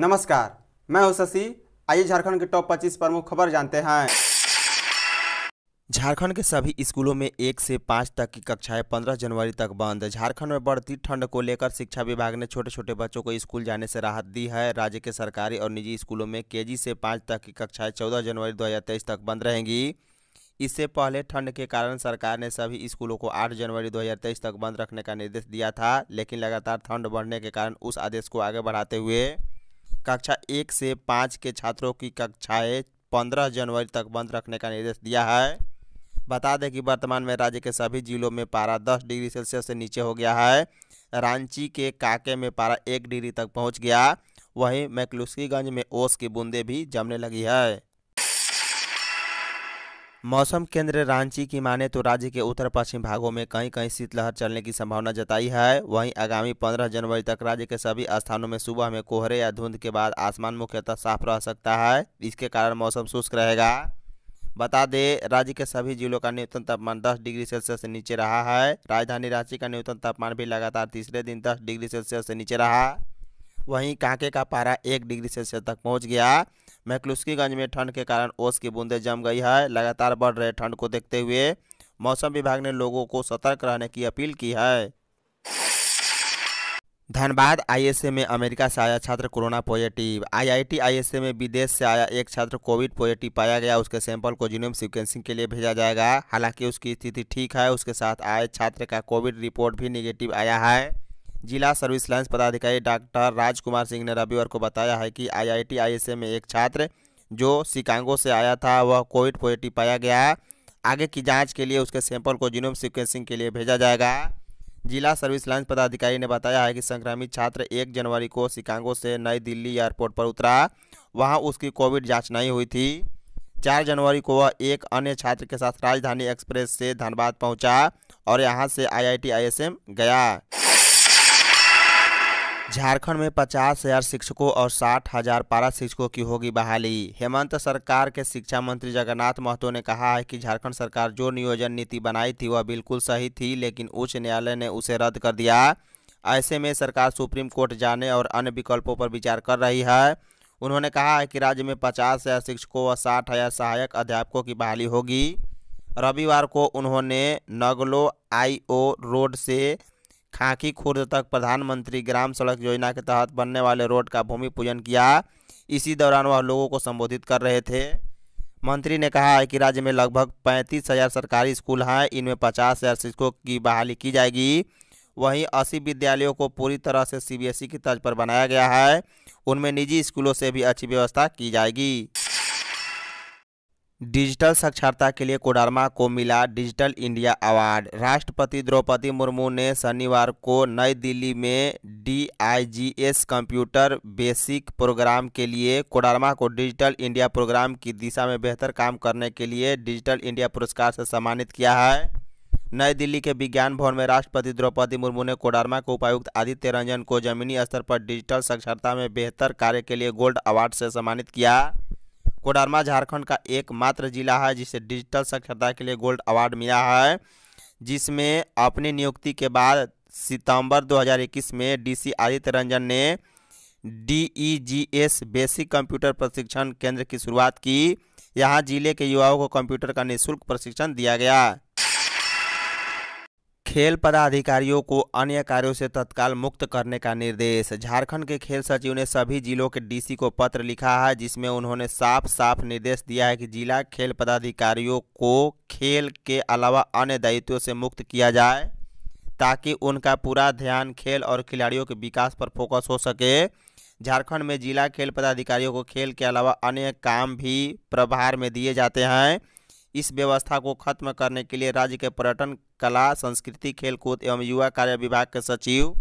नमस्कार मैं हूं शशि आइए झारखंड के टॉप 25 प्रमुख खबर जानते हैं झारखंड के सभी स्कूलों में एक से पाँच तक की कक्षाएं पंद्रह जनवरी तक बंद झारखंड में बढ़ती ठंड को लेकर शिक्षा विभाग ने छोटे छोटे बच्चों को स्कूल जाने से राहत दी है राज्य के सरकारी और निजी स्कूलों में केजी से पाँच तक की कक्षाएं चौदह जनवरी दो तक बंद रहेंगी इससे पहले ठंड के कारण सरकार ने सभी स्कूलों को 8 जनवरी 2023 तक बंद रखने का निर्देश दिया था लेकिन लगातार ठंड बढ़ने के कारण उस आदेश को आगे बढ़ाते हुए कक्षा एक से पाँच के छात्रों की कक्षाएं पंद्रह जनवरी तक बंद रखने का निर्देश दिया है बता दें कि वर्तमान में राज्य के सभी जिलों में पारा दस डिग्री सेल्सियस से नीचे हो गया है रांची के काके में पारा एक डिग्री तक पहुंच गया वहीं मैकलुस्कीगंज में ओस की बूंदे भी जमने लगी है मौसम केंद्र रांची की माने तो राज्य के उत्तर पश्चिम भागों में कहीं कहीं शीतलहर चलने की संभावना जताई है वहीं आगामी 15 जनवरी तक राज्य के सभी स्थानों में सुबह में कोहरे या धुंध के बाद आसमान मुख्यतः साफ रह सकता है इसके कारण मौसम शुष्क रहेगा बता दें राज्य के सभी जिलों का न्यूनतम तापमान 10 डिग्री सेल्सियस से नीचे रहा है राजधानी रांची का न्यूनतम तापमान भी लगातार तीसरे दिन दस डिग्री सेल्सियस से नीचे रहा वहीं कांके का पारा एक डिग्री सेल्सियस तक पहुँच गया मैकलुस्कीगंज में ठंड के कारण ओस की बूंदें जम गई है लगातार बढ़ रहे ठंड को देखते हुए मौसम विभाग ने लोगों को सतर्क रहने की अपील की है धनबाद आईएसए में अमेरिका से आया छात्र कोरोना पॉजिटिव आईआईटी आईएसए में विदेश से आया एक छात्र कोविड पॉजिटिव पाया गया उसके सैंपल को जीनोम सिक्वेंसिंग के लिए भेजा जाएगा हालांकि उसकी स्थिति ठीक है उसके साथ आए छात्र का कोविड रिपोर्ट भी निगेटिव आया है जिला सर्विस लाइन्स पदाधिकारी डॉक्टर राजकुमार सिंह ने रविवार को बताया है कि आईआईटी आईएसए में एक छात्र जो शिकांगो से आया था वह कोविड पॉजिटिव पाया गया आगे की जांच के लिए उसके सैंपल को जीनोम सिक्वेंसिंग के लिए भेजा जाएगा जिला सर्विस लाइन्स पदाधिकारी ने बताया है कि संक्रमित छात्र एक जनवरी को शिकांगो से नई दिल्ली एयरपोर्ट पर उतरा वहाँ उसकी कोविड जाँच नहीं हुई थी चार जनवरी को वह एक अन्य छात्र के साथ राजधानी एक्सप्रेस से धनबाद पहुंचा और यहां से आईआईटी आईएसएम गया झारखंड में पचास हजार शिक्षकों और साठ हजार पारा शिक्षकों की होगी बहाली हेमंत सरकार के शिक्षा मंत्री जगन्नाथ महतो ने कहा है कि झारखंड सरकार जो नियोजन नीति बनाई थी वह बिल्कुल सही थी लेकिन उच्च न्यायालय ने उसे रद्द कर दिया ऐसे में सरकार सुप्रीम कोर्ट जाने और अन्य विकल्पों पर विचार कर रही है उन्होंने कहा है कि राज्य में पचास हज़ार शिक्षकों व साठ हज़ार सहायक अध्यापकों की बहाली होगी रविवार को उन्होंने नगलो आईओ रोड से खाकी खुर्द तक प्रधानमंत्री ग्राम सड़क योजना के तहत बनने वाले रोड का भूमि पूजन किया इसी दौरान वह लोगों को संबोधित कर रहे थे मंत्री ने कहा है कि राज्य में लगभग पैंतीस हज़ार सरकारी स्कूल हैं इनमें पचास हज़ार शिक्षकों की बहाली की जाएगी वहीं अस्सी विद्यालयों को पूरी तरह से सीबीएसई की तर्ज पर बनाया गया है उनमें निजी स्कूलों से भी अच्छी व्यवस्था की जाएगी डिजिटल साक्षरता के लिए कोडरमा को मिला डिजिटल इंडिया अवार्ड राष्ट्रपति द्रौपदी मुर्मू ने शनिवार को नई दिल्ली में डीआईजीएस कंप्यूटर बेसिक प्रोग्राम के लिए कोडरमा को डिजिटल इंडिया प्रोग्राम की दिशा में बेहतर काम करने के लिए डिजिटल इंडिया पुरस्कार से सम्मानित किया है नई दिल्ली के विज्ञान भवन में राष्ट्रपति द्रौपदी मुर्मू ने कोडरमा के उपायुक्त आदित्य रंजन को जमीनी स्तर पर डिजिटल साक्षरता में बेहतर कार्य के लिए गोल्ड अवार्ड से सम्मानित किया कोडरमा झारखंड का एकमात्र जिला है जिसे डिजिटल साक्षरता के लिए गोल्ड अवार्ड मिला है जिसमें अपनी नियुक्ति के बाद सितंबर 2021 में डीसी आदित्य रंजन ने डीईजीएस बेसिक कंप्यूटर प्रशिक्षण केंद्र की शुरुआत की यहाँ जिले के युवाओं को कंप्यूटर का निःशुल्क प्रशिक्षण दिया गया खेल पदाधिकारियों को अन्य कार्यों से तत्काल मुक्त करने का निर्देश झारखंड के खेल सचिव ने सभी जिलों के डीसी को पत्र लिखा है जिसमें उन्होंने साफ साफ निर्देश दिया है कि जिला खेल पदाधिकारियों को खेल के अलावा अन्य दायित्वों से मुक्त किया जाए ताकि उनका पूरा ध्यान खेल और खिलाड़ियों के विकास पर फोकस हो सके झारखंड में जिला खेल पदाधिकारियों को खेल के अलावा अन्य काम भी प्रभार में दिए जाते हैं इस व्यवस्था को खत्म करने के लिए राज्य के पर्यटन कला संस्कृति खेलकूद एवं युवा कार्य विभाग के सचिव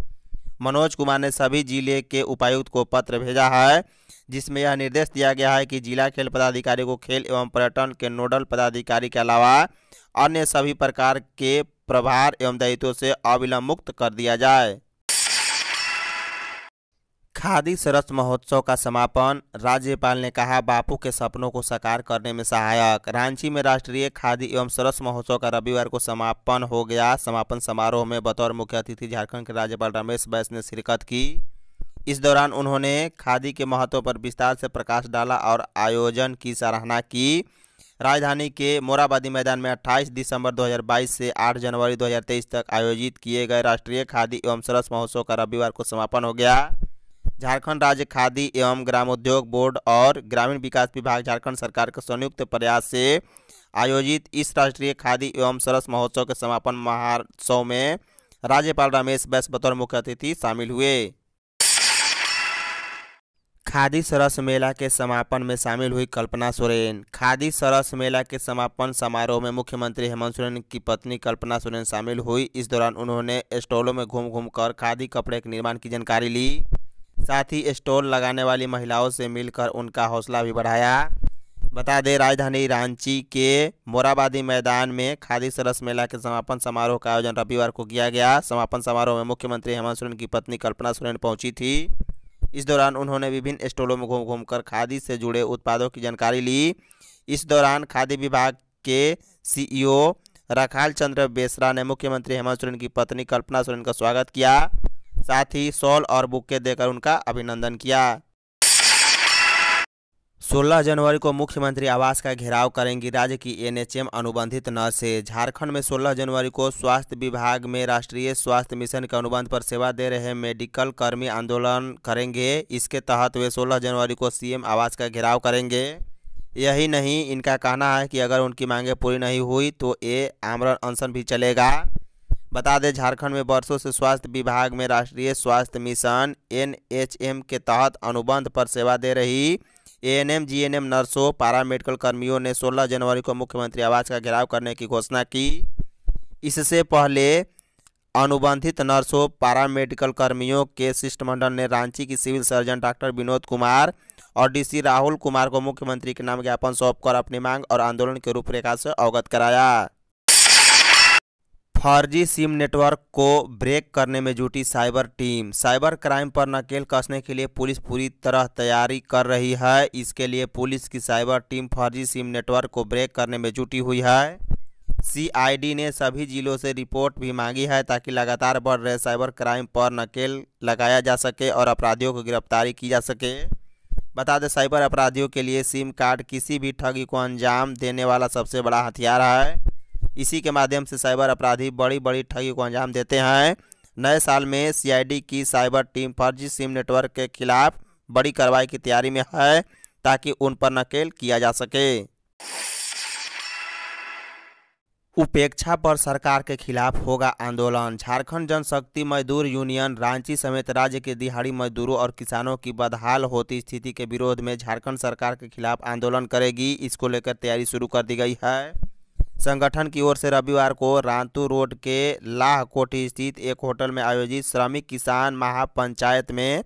मनोज कुमार ने सभी जिले के उपायुक्त को पत्र भेजा है जिसमें यह निर्देश दिया गया है कि जिला खेल पदाधिकारी को खेल एवं पर्यटन के नोडल पदाधिकारी के अलावा अन्य सभी प्रकार के प्रभार एवं दायित्व से अविलंब मुक्त कर दिया जाए खादी सरस महोत्सव का समापन राज्यपाल ने कहा बापू के सपनों को साकार करने में सहायक रांची में राष्ट्रीय खादी एवं सरस महोत्सव का रविवार को समापन हो गया समापन समारोह में बतौर मुख्य अतिथि झारखंड के राज्यपाल रमेश बैस ने शिरकत की इस दौरान उन्होंने खादी के महत्व पर विस्तार से प्रकाश डाला और आयोजन की सराहना की राजधानी के मोराबादी मैदान में 28 दिसंबर 2022 से 8 जनवरी 2023 तक आयोजित किए गए राष्ट्रीय खादी एवं सरस महोत्सव का रविवार को समापन हो गया झारखंड राज्य खादी एवं ग्रामोद्योग बोर्ड और ग्रामीण विकास विभाग झारखंड सरकार के संयुक्त प्रयास से आयोजित इस राष्ट्रीय खादी एवं सरस महोत्सव के समापन महोत्सव में राज्यपाल रमेश बैस बतौर मुख्य अतिथि शामिल हुए खादी सरस मेला के समापन में शामिल हुई कल्पना सोरेन खादी सरस मेला के समापन समारोह में मुख्यमंत्री हेमंत सोरेन की पत्नी कल्पना सोरेन शामिल हुई इस दौरान उन्होंने स्टॉलों में घूम घूम कर खादी कपड़े के निर्माण की जानकारी ली साथ ही स्टॉल लगाने वाली महिलाओं से मिलकर उनका हौसला भी बढ़ाया बता दें राजधानी रांची के मोराबादी मैदान में खादी सरस मेला के समापन समारोह का आयोजन रविवार को किया गया समापन समारोह में मुख्यमंत्री हेमंत सोरेन की पत्नी कल्पना सोरेन पहुंची थी इस दौरान उन्होंने विभिन्न स्टॉलों में घूम घूम कर खादी से जुड़े उत्पादों की जानकारी ली इस दौरान खादी विभाग के सीईओ रखाल चंद्र बेसरा ने मुख्यमंत्री हेमंत सोरेन की पत्नी कल्पना सोरेन का स्वागत किया साथ ही सॉल और बुक्के देकर उनका अभिनंदन किया 16 जनवरी को मुख्यमंत्री आवास का घेराव करेंगी राज्य की एनएचएम अनुबंधित नर्सें झारखंड में 16 जनवरी को स्वास्थ्य विभाग में राष्ट्रीय स्वास्थ्य मिशन के अनुबंध पर सेवा दे रहे मेडिकल कर्मी आंदोलन करेंगे इसके तहत वे 16 जनवरी को सीएम आवास का घेराव करेंगे यही नहीं इनका कहना है कि अगर उनकी मांगें पूरी नहीं हुई तो ये आमरण अनशन भी चलेगा बता दें झारखंड में वर्षों से स्वास्थ्य विभाग में राष्ट्रीय स्वास्थ्य मिशन एनएचएम के तहत अनुबंध पर सेवा दे रही एएनएम जीएनएम नर्सों पारा मेडिकल कर्मियों ने 16 जनवरी को मुख्यमंत्री आवास का घेराव करने की घोषणा की इससे पहले अनुबंधित नर्सों पारा मेडिकल कर्मियों के शिष्टमंडल ने रांची की civil surgeon doctor Vinod Kumar और डीसी राहुल कुमार को मुख्यमंत्री के नाम ज्ञापन सौंपकर अपनी मांग और आंदोलन के रूपरेखा से अवगत कराया फर्जी सिम नेटवर्क को ब्रेक करने में जुटी साइबर टीम साइबर क्राइम पर नकेल कसने के लिए पुलिस पूरी तरह तैयारी कर रही है इसके लिए पुलिस की साइबर टीम फर्जी सिम नेटवर्क को ब्रेक करने में जुटी हुई है सीआईडी ने सभी जिलों से रिपोर्ट भी मांगी है ताकि लगातार बढ़ रहे साइबर क्राइम पर नकेल लगाया जा सके और अपराधियों को गिरफ्तारी की जा सके बता दें साइबर अपराधियों के लिए सिम कार्ड किसी भी ठगी को अंजाम देने वाला सबसे बड़ा हथियार है इसी के माध्यम से साइबर अपराधी बड़ी बड़ी ठगी को अंजाम देते हैं नए साल में सीआईडी की साइबर टीम फर्जी सिम नेटवर्क के खिलाफ बड़ी कार्रवाई की तैयारी में है ताकि उन पर नकेल किया जा सके उपेक्षा पर सरकार के खिलाफ होगा आंदोलन झारखंड जनशक्ति मजदूर यूनियन रांची समेत राज्य के दिहाड़ी मजदूरों और किसानों की बदहाल होती स्थिति के विरोध में झारखंड सरकार के खिलाफ आंदोलन करेगी इसको लेकर तैयारी शुरू कर दी गई है संगठन की ओर से रविवार को रांतू रोड के लाह कोठी स्थित एक होटल में आयोजित श्रमिक किसान महापंचायत में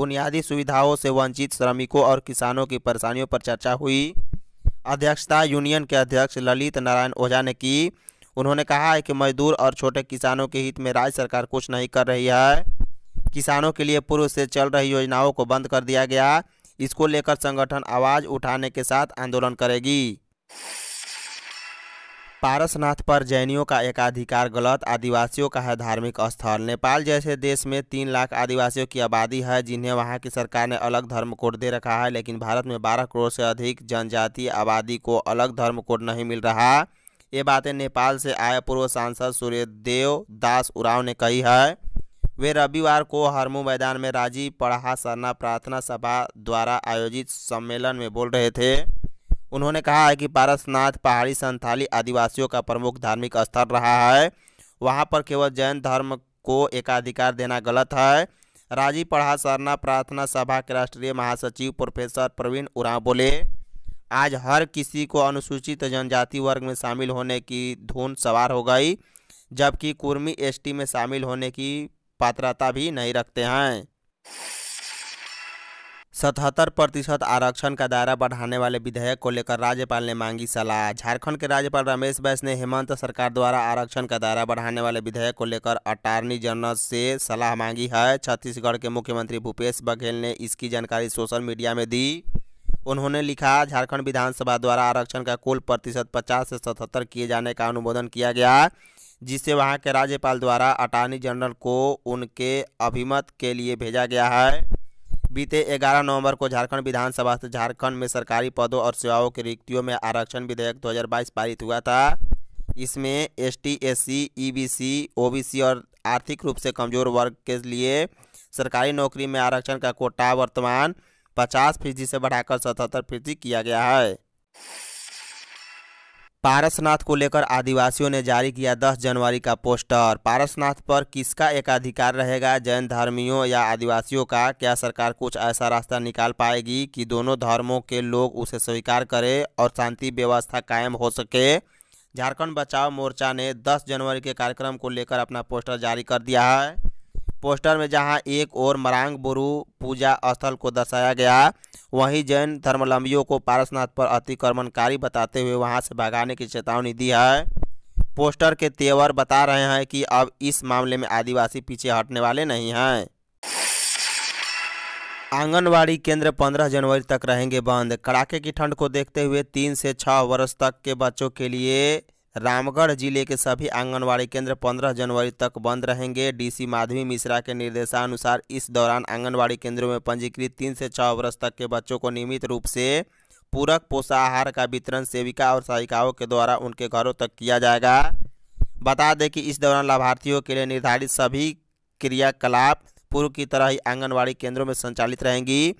बुनियादी सुविधाओं से वंचित श्रमिकों और किसानों की परेशानियों पर चर्चा हुई अध्यक्षता यूनियन के अध्यक्ष ललित नारायण ओझा ने की उन्होंने कहा है कि मजदूर और छोटे किसानों के हित में राज्य सरकार कुछ नहीं कर रही है किसानों के लिए पूर्व से चल रही योजनाओं को बंद कर दिया गया इसको लेकर संगठन आवाज़ उठाने के साथ आंदोलन करेगी पारसनाथ पर जैनियों का एकाधिकार गलत आदिवासियों का है धार्मिक स्थल नेपाल जैसे देश में तीन लाख आदिवासियों की आबादी है जिन्हें वहां की सरकार ने अलग धर्म कोड दे रखा है लेकिन भारत में बारह करोड़ से अधिक जनजातीय आबादी को अलग धर्म कोड नहीं मिल रहा ये बातें नेपाल से आए पूर्व सांसद सूर्यदेव दास उराव ने कही है वे रविवार को हरमू मैदान में राजीव पढ़ा सरना प्रार्थना सभा द्वारा आयोजित सम्मेलन में बोल रहे थे उन्होंने कहा है कि पारसनाथ पहाड़ी संथाली आदिवासियों का प्रमुख धार्मिक स्थल रहा है वहाँ पर केवल जैन धर्म को एकाधिकार देना गलत है राजी पढ़ा सरना प्रार्थना सभा के राष्ट्रीय महासचिव प्रोफेसर प्रवीण उरांव बोले आज हर किसी को अनुसूचित जनजाति वर्ग में शामिल होने की धुन सवार हो गई जबकि कुर्मी एसटी में शामिल होने की पात्रता भी नहीं रखते हैं सतहत्तर प्रतिशत आरक्षण का दायरा बढ़ाने वाले विधेयक को लेकर राज्यपाल ने मांगी सलाह झारखंड के राज्यपाल रमेश बैस ने हेमंत सरकार द्वारा आरक्षण का दायरा बढ़ाने वाले विधेयक को लेकर अटॉर्नी जनरल से सलाह मांगी है छत्तीसगढ़ के मुख्यमंत्री भूपेश बघेल ने इसकी जानकारी सोशल मीडिया में दी उन्होंने लिखा झारखंड विधानसभा द्वारा आरक्षण का कुल प्रतिशत पचास से सतहत्तर किए जाने का अनुमोदन किया गया जिसे वहाँ के राज्यपाल द्वारा अटॉर्नी जनरल को उनके अभिमत के लिए भेजा गया है बीते 11 नवंबर को झारखंड विधानसभा से झारखंड में सरकारी पदों और सेवाओं की रिक्तियों में आरक्षण विधेयक 2022 पारित हुआ था इसमें S T S C E B C O B C और आर्थिक रूप से कमजोर वर्ग के लिए सरकारी नौकरी में आरक्षण का कोटा वर्तमान पचास फीसदी से बढ़ाकर सतहत्तर फीसदी किया गया है पारसनाथ को लेकर आदिवासियों ने जारी किया 10 जनवरी का पोस्टर पारसनाथ पर किसका एकाधिकार रहेगा जैन धर्मियों या आदिवासियों का क्या सरकार कुछ ऐसा रास्ता निकाल पाएगी कि दोनों धर्मों के लोग उसे स्वीकार करें और शांति व्यवस्था कायम हो सके झारखंड बचाओ मोर्चा ने 10 जनवरी के कार्यक्रम को लेकर अपना पोस्टर जारी कर दिया है पोस्टर में जहां एक और मरांग बुरु पूजा स्थल को दर्शाया गया वहीं जैन धर्मलंबियों को पारसनाथ पर अतिक्रमणकारी बताते हुए वहां से भगाने की चेतावनी दी है पोस्टर के तेवर बता रहे हैं कि अब इस मामले में आदिवासी पीछे हटने वाले नहीं हैं आंगनवाड़ी केंद्र 15 जनवरी तक रहेंगे बंद कड़ाके की ठंड को देखते हुए तीन से छः वर्ष तक के बच्चों के लिए रामगढ़ जिले के सभी आंगनवाड़ी केंद्र 15 जनवरी तक बंद रहेंगे डीसी माधवी मिश्रा के निर्देशानुसार इस दौरान आंगनवाड़ी केंद्रों में पंजीकृत तीन से छः वर्ष तक के बच्चों को नियमित रूप से पूरक पोषाहार का वितरण सेविका और सहायिकाओं के द्वारा उनके घरों तक किया जाएगा बता दें कि इस दौरान लाभार्थियों के लिए निर्धारित सभी क्रियाकलाप पूर्व की तरह ही आंगनवाड़ी केंद्रों में संचालित रहेंगी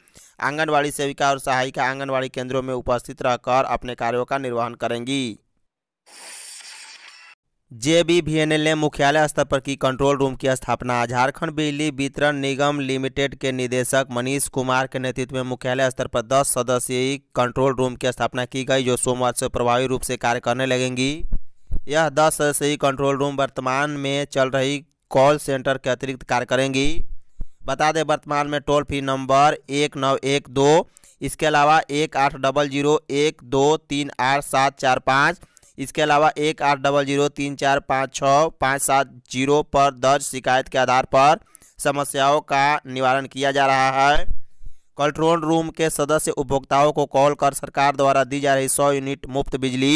आंगनवाड़ी सेविका और सहायिका आंगनवाड़ी केंद्रों में उपस्थित रहकर अपने कार्यों का निर्वहन करेंगी जेबीवीएनएल ने मुख्यालय स्तर पर की कंट्रोल रूम की स्थापना झारखंड बिजली वितरण निगम लिमिटेड के निदेशक मनीष कुमार के नेतृत्व में मुख्यालय स्तर पर 10 सदस्यीय कंट्रोल रूम की स्थापना की गई जो सोमवार से प्रभावी रूप से कार्य करने लगेंगी यह 10 सदस्यीय कंट्रोल रूम वर्तमान में चल रही कॉल सेंटर के अतिरिक्त कार्य करेंगी बता दें वर्तमान में टोल फ्री नंबर एक नौ एक दो इसके अलावा एक आठ डबल जीरो एक दो तीन आठ सात चार पाँच इसके अलावा एक आठ डबल जीरो तीन चार पाँच छः पाँच सात जीरो पर दर्ज शिकायत के आधार पर समस्याओं का निवारण किया जा रहा है कंट्रोल रूम के सदस्य उपभोक्ताओं को कॉल कर सरकार द्वारा दी जा रही सौ यूनिट मुफ्त बिजली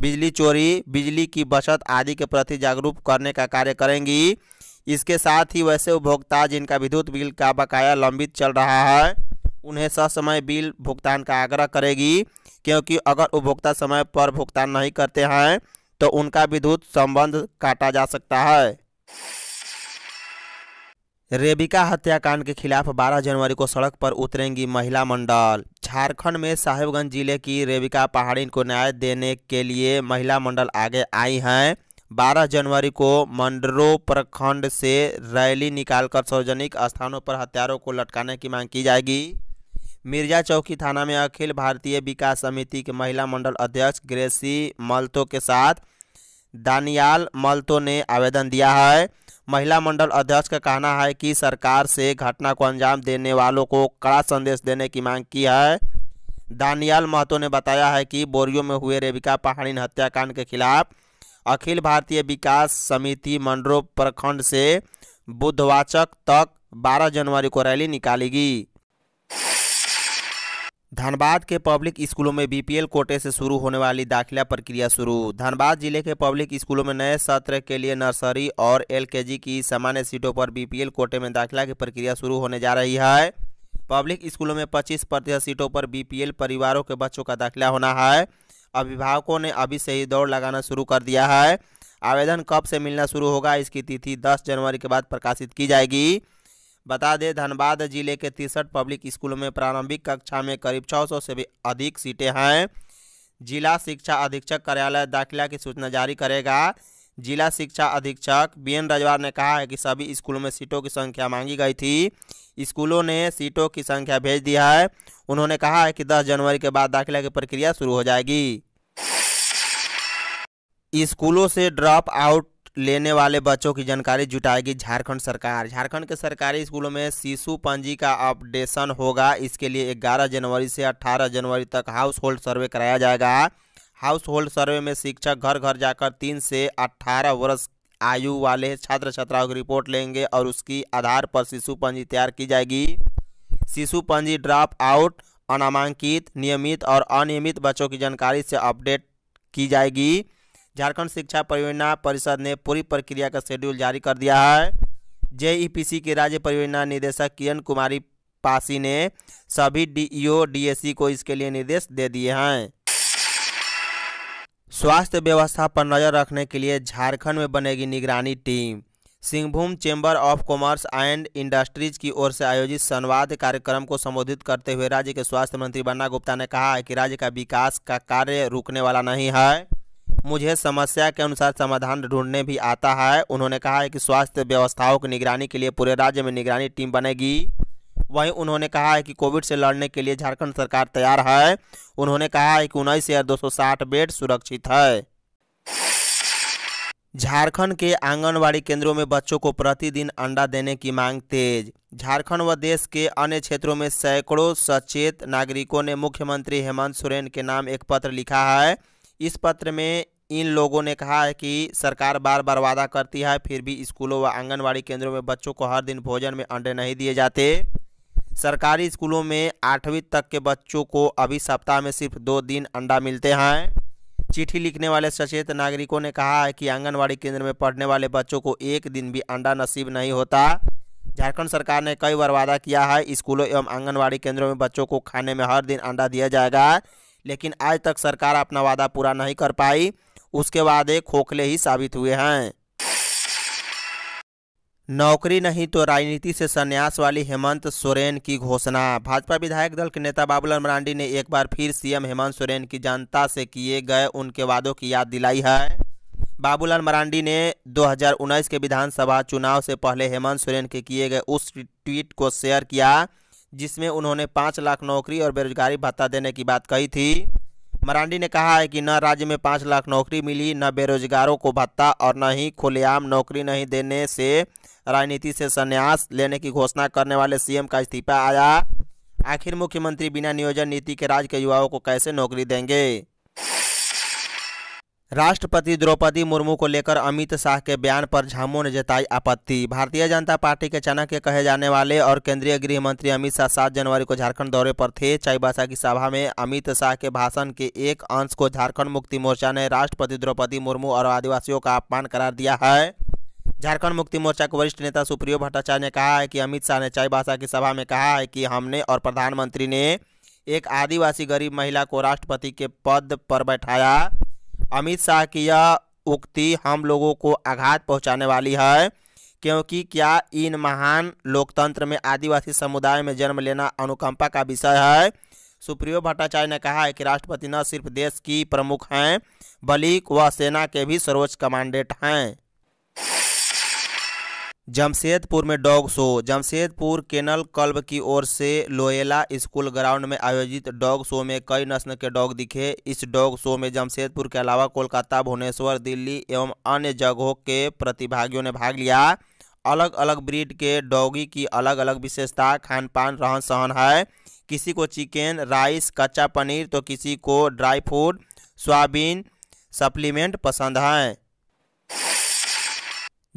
बिजली चोरी बिजली की बचत आदि के प्रति जागरूक करने का कार्य करेंगी इसके साथ ही वैसे उपभोक्ता जिनका विद्युत बिल का बकाया लंबित चल रहा है उन्हें ससमय बिल भुगतान का आग्रह करेगी क्योंकि अगर उपभोक्ता समय पर भुगतान नहीं करते हैं तो उनका विद्युत संबंध काटा जा सकता है रेबिका हत्याकांड के खिलाफ 12 जनवरी को सड़क पर उतरेंगी महिला मंडल झारखंड में साहेबगंज जिले की रेबिका पहाड़ी को न्याय देने के लिए महिला मंडल आगे आई हैं 12 जनवरी को मंडरो प्रखंड से रैली निकालकर सार्वजनिक स्थानों पर हत्यारों को लटकाने की मांग की जाएगी मिर्जा चौकी थाना में अखिल भारतीय विकास समिति के महिला मंडल अध्यक्ष ग्रेसी मल्तो के साथ दानियाल मल्तो ने आवेदन दिया है महिला मंडल अध्यक्ष का कहना है कि सरकार से घटना को अंजाम देने वालों को कड़ा संदेश देने की मांग की है दानियाल महतो ने बताया है कि बोरियो में हुए रेविका पहाड़ी हत्याकांड के खिलाफ अखिल भारतीय विकास समिति मंडरो प्रखंड से बुधवाचक तक 12 जनवरी को रैली निकालेगी धनबाद के पब्लिक स्कूलों में बीपीएल कोटे से शुरू होने वाली दाखिला प्रक्रिया शुरू धनबाद जिले के पब्लिक स्कूलों में नए सत्र के लिए नर्सरी और एलकेजी की सामान्य सीटों पर बीपीएल कोटे में दाखिला की प्रक्रिया शुरू होने जा रही है पब्लिक स्कूलों में 25 प्रतिशत सीटों पर बीपीएल परिवारों के बच्चों का दाखिला होना है अभिभावकों ने अभी से ही दौड़ लगाना शुरू कर दिया है आवेदन कब से मिलना शुरू होगा इसकी तिथि दस जनवरी के बाद प्रकाशित की जाएगी बता दें धनबाद जिले के तिरसठ पब्लिक स्कूलों में प्रारंभिक कक्षा में करीब 600 से भी अधिक सीटें हैं जिला शिक्षा अधीक्षक कार्यालय दाखिला की सूचना जारी करेगा जिला शिक्षा अधीक्षक बी एन रजवार ने कहा है कि सभी स्कूलों में सीटों की संख्या मांगी गई थी स्कूलों ने सीटों की संख्या भेज दी है उन्होंने कहा है कि 10 जनवरी के बाद दाखिला की प्रक्रिया शुरू हो जाएगी स्कूलों से ड्रॉप आउट लेने वाले बच्चों की जानकारी जुटाएगी झारखंड सरकार झारखंड के सरकारी स्कूलों में शिशु पंजी का अपडेशन होगा इसके लिए 11 जनवरी से 18 जनवरी तक हाउस होल्ड सर्वे कराया जाएगा हाउस होल्ड सर्वे में शिक्षक घर घर जाकर तीन से 18 वर्ष आयु वाले छात्र छात्राओं की रिपोर्ट लेंगे और उसकी आधार पर शिशु पंजी तैयार की जाएगी शिशु पंजी ड्रॉप आउट अनामांकित नियमित और अनियमित बच्चों की जानकारी से अपडेट की जाएगी झारखंड शिक्षा परियोजना परिषद ने पूरी प्रक्रिया का शेड्यूल जारी कर दिया है जे के राज्य परियोजना निदेशक किरण कुमारी पासी ने सभी डीईओ डीएससी को इसके लिए निर्देश दे दिए हैं स्वास्थ्य व्यवस्था पर नज़र रखने के लिए झारखंड में बनेगी निगरानी team Singhbhum chamber of commerce and industries की ओर से आयोजित संवाद कार्यक्रम को संबोधित करते हुए राज्य के स्वास्थ्य मंत्री बन्ना गुप्ता ने कहा है कि राज्य का विकास का कार्य रुकने वाला नहीं है मुझे समस्या के अनुसार समाधान ढूंढने भी आता है उन्होंने कहा है कि स्वास्थ्य व्यवस्थाओं की निगरानी के लिए पूरे राज्य में निगरानी टीम बनेगी वहीं उन्होंने कहा है कि कोविड से लड़ने के लिए झारखंड सरकार तैयार है उन्होंने कहा है कि उन्नीस हजार दो सौ साठ बेड सुरक्षित है झारखंड के आंगनवाड़ी केंद्रों में बच्चों को प्रतिदिन अंडा देने की मांग तेज झारखंड व देश के अन्य क्षेत्रों में सैकड़ों सचेत नागरिकों ने मुख्यमंत्री हेमंत सोरेन के नाम एक पत्र लिखा है इस पत्र में इन लोगों ने कहा है कि सरकार बार बार वादा करती है फिर भी स्कूलों व आंगनबाड़ी केंद्रों में बच्चों को हर दिन भोजन में अंडे नहीं दिए जाते सरकारी स्कूलों में आठवीं तक के बच्चों को अभी सप्ताह में सिर्फ दो दिन अंडा मिलते हैं चिट्ठी लिखने वाले सचेत नागरिकों ने कहा है कि आंगनबाड़ी केंद्र में पढ़ने वाले बच्चों को एक दिन भी अंडा नसीब नहीं होता झारखंड सरकार ने कई बार वादा किया है स्कूलों एवं आंगनबाड़ी केंद्रों में बच्चों को खाने में हर दिन अंडा दिया जाएगा लेकिन आज तक सरकार अपना वादा पूरा नहीं कर पाई उसके एक खोखले ही साबित हुए हैं नौकरी नहीं तो राजनीति से संन्यास वाली हेमंत सोरेन की घोषणा भाजपा विधायक दल के नेता बाबूलाल मरांडी ने एक बार फिर सीएम हेमंत सोरेन की जनता से किए गए उनके वादों की याद दिलाई है बाबूलाल मरांडी ने 2019 के विधानसभा चुनाव से पहले हेमंत सोरेन के किए गए उस ट्वीट को शेयर किया जिसमें उन्होंने पाँच लाख नौकरी और बेरोजगारी भत्ता देने की बात कही थी मरांडी ने कहा है कि न राज्य में पाँच लाख नौकरी मिली न बेरोजगारों को भत्ता और न ही खुलेआम नौकरी नहीं देने से राजनीति से संन्यास लेने की घोषणा करने वाले सीएम का इस्तीफा आया आखिर मुख्यमंत्री बिना नियोजन नीति के राज्य के युवाओं को कैसे नौकरी देंगे राष्ट्रपति द्रौपदी मुर्मू को लेकर अमित शाह के बयान पर झामुओं ने जताई आपत्ति भारतीय जनता पार्टी के चाणक्य कहे जाने वाले और केंद्रीय गृह मंत्री अमित शाह सात जनवरी को झारखंड दौरे पर थे चाईबासा की सभा में अमित शाह के भाषण के एक अंश को झारखंड मुक्ति मोर्चा ने राष्ट्रपति द्रौपदी मुर्मू और आदिवासियों का अपमान करार दिया है झारखंड मुक्ति मोर्चा के वरिष्ठ नेता सुप्रियो भट्टाचार्य ने कहा है कि अमित शाह ने चाईबासा की सभा में कहा है कि हमने और प्रधानमंत्री ने एक आदिवासी गरीब महिला को राष्ट्रपति के पद पर बैठाया अमित शाह की यह उक्ति हम लोगों को आघात पहुंचाने वाली है क्योंकि क्या इन महान लोकतंत्र में आदिवासी समुदाय में जन्म लेना अनुकंपा का विषय है सुप्रियो भट्टाचार्य ने कहा है कि राष्ट्रपति न सिर्फ देश की प्रमुख हैं बल्कि वह सेना के भी सर्वोच्च कमांडेंट हैं जमशेदपुर में dog show Jamshedpur kennel club की ओर से लोयला स्कूल ग्राउंड में आयोजित डॉग शो में कई नस्ल के डॉग दिखे इस डॉग शो में जमशेदपुर के अलावा कोलकाता भुवनेश्वर दिल्ली एवं अन्य जगहों के प्रतिभागियों ने भाग लिया अलग अलग ब्रीड के डॉगी की अलग अलग विशेषता खान पान रहन सहन है किसी को चिकन राइस कच्चा पनीर तो किसी को ड्राई फ्रूट सोयाबीन सप्लीमेंट पसंद हैं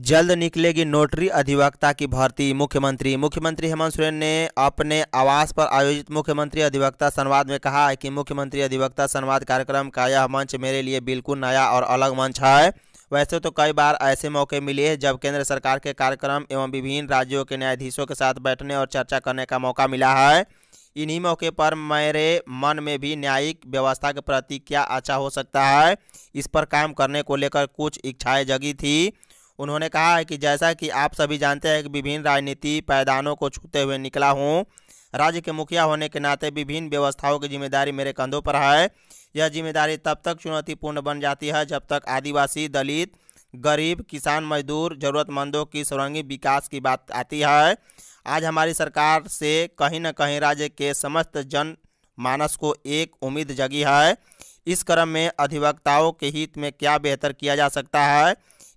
जल्द निकलेगी नोटरी अधिवक्ता की भर्ती मुख्यमंत्री मुख्यमंत्री हेमंत सोरेन ने अपने आवास पर आयोजित मुख्यमंत्री अधिवक्ता संवाद में कहा है कि मुख्यमंत्री अधिवक्ता संवाद कार्यक्रम का यह मंच मेरे लिए बिल्कुल नया और अलग मंच है वैसे तो कई बार ऐसे मौके मिले हैं जब केंद्र सरकार के कार्यक्रम एवं विभिन्न राज्यों के न्यायाधीशों के साथ बैठने और चर्चा करने का मौका मिला है इन्हीं मौके पर मेरे मन में भी न्यायिक व्यवस्था के प्रति क्या अच्छा हो सकता है इस पर काम करने को लेकर कुछ इच्छाएं जगी थी उन्होंने कहा है कि जैसा कि आप सभी जानते हैं कि विभिन्न राजनीति पैदानों को छूते हुए निकला हूँ राज्य के मुखिया होने के नाते विभिन्न व्यवस्थाओं की जिम्मेदारी मेरे कंधों पर है यह जिम्मेदारी तब तक चुनौतीपूर्ण बन जाती है जब तक आदिवासी दलित गरीब किसान मजदूर ज़रूरतमंदों की स्वरंगी विकास की बात आती है आज हमारी सरकार से कहीं न कहीं राज्य के समस्त जन मानस को एक उम्मीद जगी है इस क्रम में अधिवक्ताओं के हित में क्या बेहतर किया जा सकता है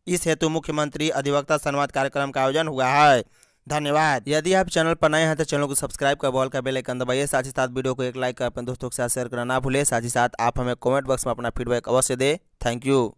इस हेतु मुख्यमंत्री अधिवक्ता संवाद कार्यक्रम का आयोजन हुआ है धन्यवाद यदि आप चैनल पर नए हैं तो चैनल को सब्सक्राइब कर बॉल का बेल आइकन दबाइए साथ ही साथ वीडियो को एक लाइक कर अपने दोस्तों के साथ शेयर करना ना भूलें साथ ही साथ आप हमें कमेंट बॉक्स में अपना फीडबैक अवश्य दें थैंक यू